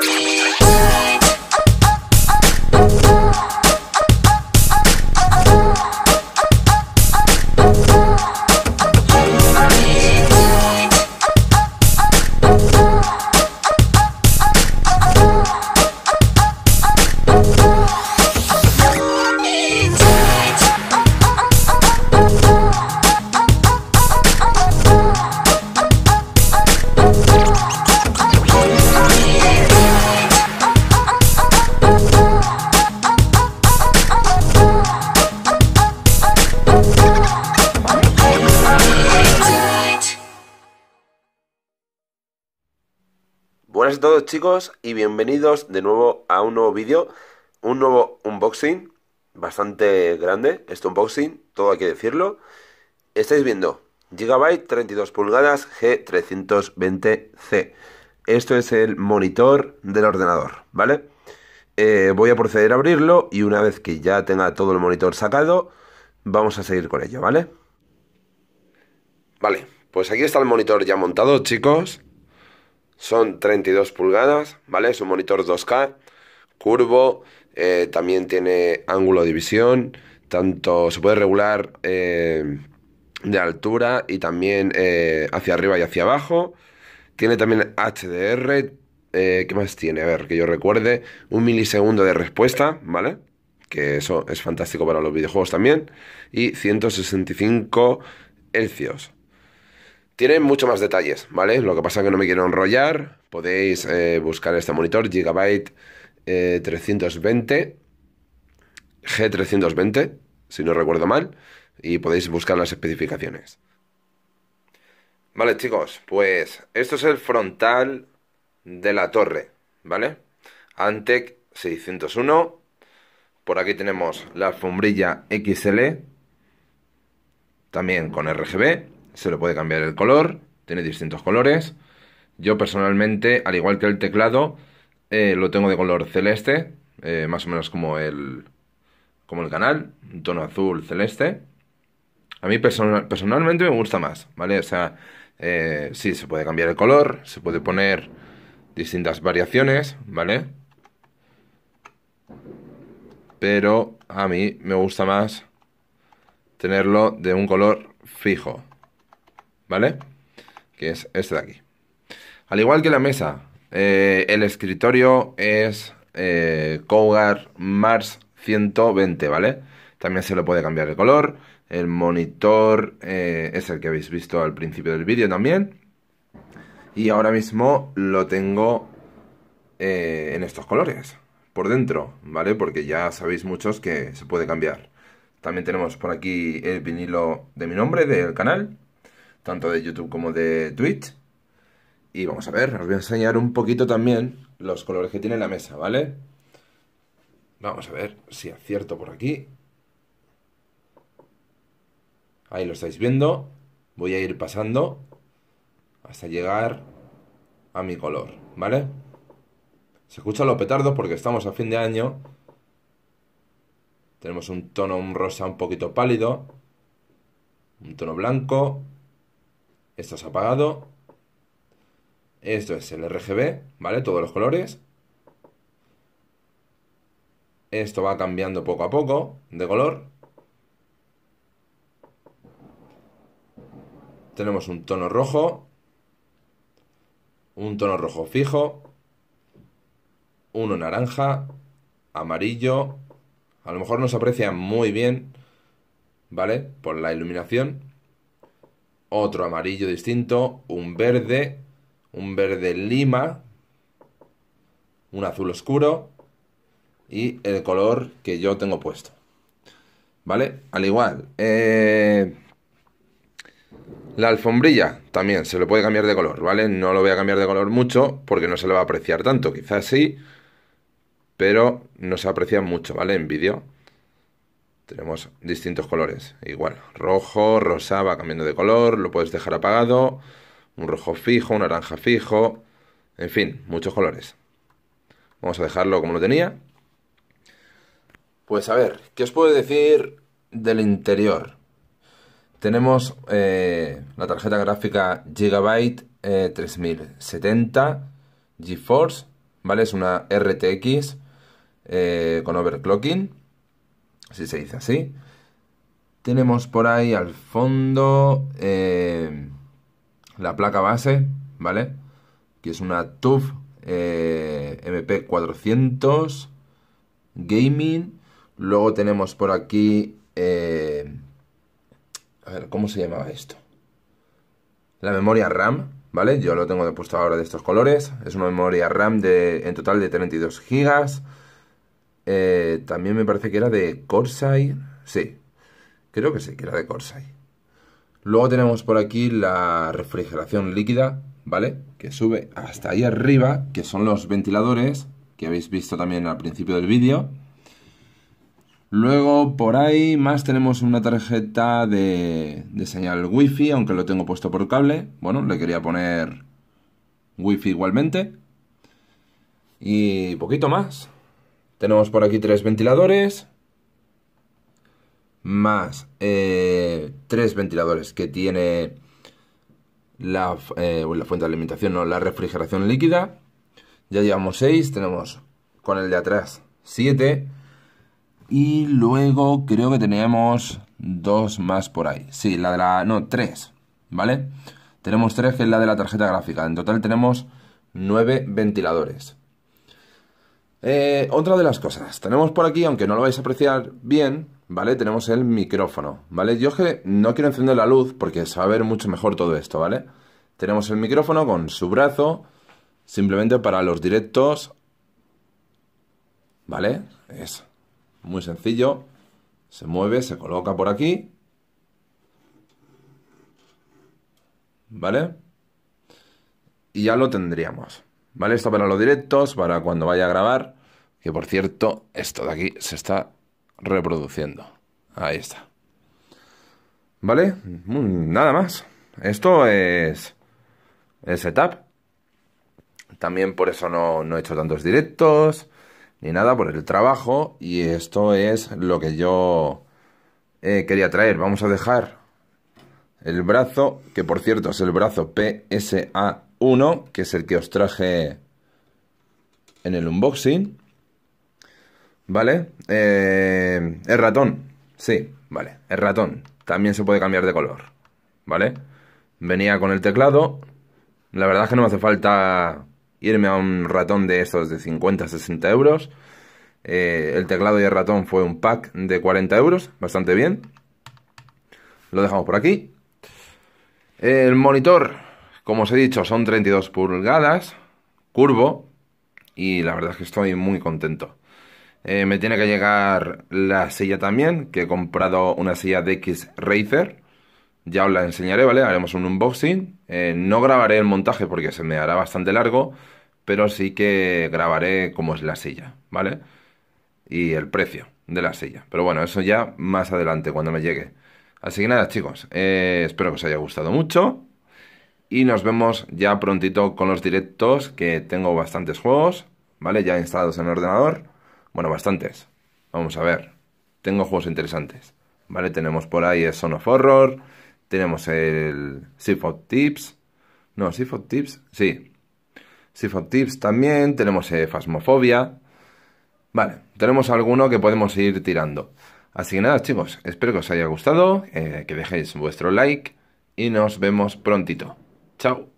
Thank you. buenas a todos chicos y bienvenidos de nuevo a un nuevo vídeo, un nuevo unboxing bastante grande, este unboxing, todo hay que decirlo. Estáis viendo Gigabyte 32 pulgadas G320C. Esto es el monitor del ordenador, ¿vale? Eh, voy a proceder a abrirlo y una vez que ya tenga todo el monitor sacado, vamos a seguir con ello, ¿vale? Vale, pues aquí está el monitor ya montado, chicos. Son 32 pulgadas, ¿vale? Es un monitor 2K, curvo, eh, también tiene ángulo de visión, tanto se puede regular eh, de altura y también eh, hacia arriba y hacia abajo. Tiene también HDR, ¿qué más tiene? A ver, que yo recuerde, un milisegundo de respuesta, ¿vale? Que eso es fantástico para los videojuegos también. Y 165 Hz tienen mucho más detalles, ¿vale? Lo que pasa es que no me quiero enrollar. Podéis eh, buscar este monitor, Gigabyte 320, eh, G320, si no recuerdo mal, y podéis buscar las especificaciones. Vale, chicos, pues esto es el frontal de la torre, ¿vale? Antec 601. Por aquí tenemos la alfombrilla XL, también con RGB se le puede cambiar el color, tiene distintos colores. Yo personalmente, al igual que el teclado, eh, lo tengo de color celeste, eh, más o menos como el, como el canal, un tono azul celeste. A mí personalmente me gusta más, ¿vale? O sea, eh, sí, se puede cambiar el color, se puede poner distintas variaciones, ¿vale? Pero a mí me gusta más tenerlo de un color fijo. ¿vale? Que es este de aquí. Al igual que la mesa, eh, el escritorio es eh, Cougar Mars 120, ¿vale? También se le puede cambiar el color. El monitor eh, es el que habéis visto al principio del vídeo también. Y ahora mismo lo tengo eh, en estos colores, por dentro, ¿vale? Porque ya sabéis muchos que se puede cambiar. También tenemos por aquí el vinilo de mi nombre, del canal tanto de YouTube como de Twitch. Y vamos a ver, os voy a enseñar un poquito también los colores que tiene la mesa, ¿vale? Vamos a ver si acierto por aquí. Ahí lo estáis viendo. Voy a ir pasando hasta llegar a mi color, ¿vale? Se escuchan los petardos porque estamos a fin de año. Tenemos un tono, un rosa un poquito pálido. Un tono blanco. Esto es apagado. Esto es el RGB, ¿vale? Todos los colores. Esto va cambiando poco a poco de color. Tenemos un tono rojo. Un tono rojo fijo. Uno naranja. Amarillo. A lo mejor no se aprecia muy bien, ¿vale? Por la iluminación otro amarillo distinto, un verde, un verde lima, un azul oscuro y el color que yo tengo puesto. ¿Vale? Al igual, eh, la alfombrilla también se le puede cambiar de color, ¿vale? No lo voy a cambiar de color mucho porque no se le va a apreciar tanto, quizás sí, pero no se aprecia mucho, ¿vale? En vídeo tenemos distintos colores. Igual, rojo, rosa va cambiando de color, lo puedes dejar apagado, un rojo fijo, un naranja fijo, en fin, muchos colores. Vamos a dejarlo como lo tenía. Pues a ver, ¿qué os puedo decir del interior? Tenemos eh, la tarjeta gráfica Gigabyte 3070 eh, GeForce, ¿vale? Es una RTX eh, con overclocking si se dice así. Tenemos por ahí al fondo eh, la placa base, ¿vale? Que es una TUF eh, MP400 Gaming. Luego tenemos por aquí... Eh, a ver, ¿cómo se llamaba esto? La memoria RAM, ¿vale? Yo lo tengo puesto ahora de estos colores. Es una memoria RAM de, en total de 32 GB. Eh, también me parece que era de Corsair. Sí, creo que sí, que era de Corsair. Luego tenemos por aquí la refrigeración líquida, ¿vale? Que sube hasta ahí arriba, que son los ventiladores, que habéis visto también al principio del vídeo. Luego por ahí más tenemos una tarjeta de, de señal wifi, aunque lo tengo puesto por cable. Bueno, le quería poner wifi igualmente. Y poquito más. Tenemos por aquí tres ventiladores. Más eh, tres ventiladores que tiene eh, la, fuente de alimentación, no, la refrigeración líquida. Ya llevamos seis. Tenemos con el de atrás siete. Y luego creo que teníamos dos más por ahí. Sí, la de la... no, tres, ¿vale? Tenemos tres que es la de la tarjeta gráfica. En total tenemos nueve ventiladores. Eh, otra de las cosas, tenemos por aquí, aunque no lo vais a apreciar bien, ¿vale? Tenemos el micrófono, ¿vale? Yo que no quiero encender la luz porque se va a ver mucho mejor todo esto, ¿vale? Tenemos el micrófono con su brazo, simplemente para los directos, ¿vale? Es muy sencillo, se mueve, se coloca por aquí, ¿vale? Y ya lo tendríamos. ¿Vale? Esto para los directos, para cuando vaya a grabar. Que por cierto, esto de aquí se está reproduciendo. Ahí está. ¿Vale? Mm, nada más. Esto es el setup. También por eso no, he hecho tantos directos ni nada, por el trabajo. Y esto es lo que yo eh, quería traer. Vamos a dejar el brazo, que por cierto es el brazo PSA uno, que es el que os traje en el unboxing. ¿Vale? el eh, ratón. Sí, vale. El ratón. También se puede cambiar de color. ¿Vale? Venía con el teclado. La verdad es que no me hace falta irme a un ratón de esos de 50, 60 euros. Eh, el teclado y el ratón fue un pack de 40 euros. Bastante bien. Lo dejamos por aquí. El monitor como os he dicho, son 32 pulgadas, curvo, y la verdad es que estoy muy contento. Eh, me tiene que llegar la silla también, que he comprado una silla de x Racer. Ya os la enseñaré, ¿vale? Haremos un unboxing. Eh, no grabaré el montaje porque se me hará bastante largo, pero sí que grabaré cómo es la silla, ¿vale? Y el precio de la silla. Pero bueno, eso ya más adelante, cuando me llegue. Así que nada, chicos, eh, espero que os haya gustado mucho y nos vemos ya prontito con los directos, que tengo bastantes juegos, ¿vale? Ya instalados en el ordenador. Bueno, bastantes. Vamos a ver. Tengo juegos interesantes, ¿vale? Tenemos por ahí el Son of Horror, tenemos el Sifo Tips. No, Sifo Tips, sí. Sifo Tips también, tenemos eh, Fasmofobia. Vale, tenemos alguno que podemos ir tirando. Así que nada, chicos, espero que os haya gustado, eh, que dejéis vuestro like y nos vemos prontito. Ciao